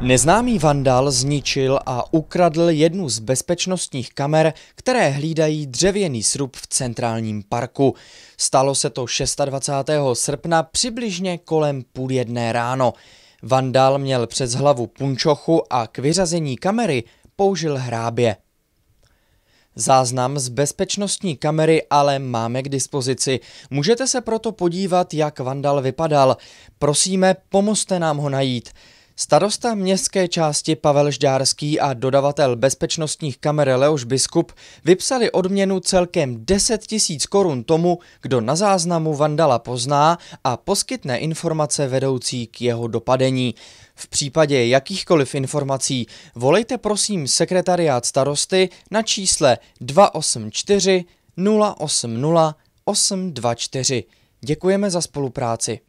Neznámý vandal zničil a ukradl jednu z bezpečnostních kamer, které hlídají dřevěný srub v centrálním parku. Stalo se to 26. srpna přibližně kolem půl jedné ráno. Vandal měl přes hlavu punčochu a k vyřazení kamery použil hrábě. Záznam z bezpečnostní kamery ale máme k dispozici. Můžete se proto podívat, jak vandal vypadal. Prosíme, pomozte nám ho najít. Starosta městské části Pavel Žďárský a dodavatel bezpečnostních kamer Leoš Biskup vypsali odměnu celkem 10 tisíc korun tomu, kdo na záznamu vandala pozná a poskytne informace vedoucí k jeho dopadení. V případě jakýchkoliv informací volejte prosím sekretariát starosty na čísle 284 080 824. Děkujeme za spolupráci.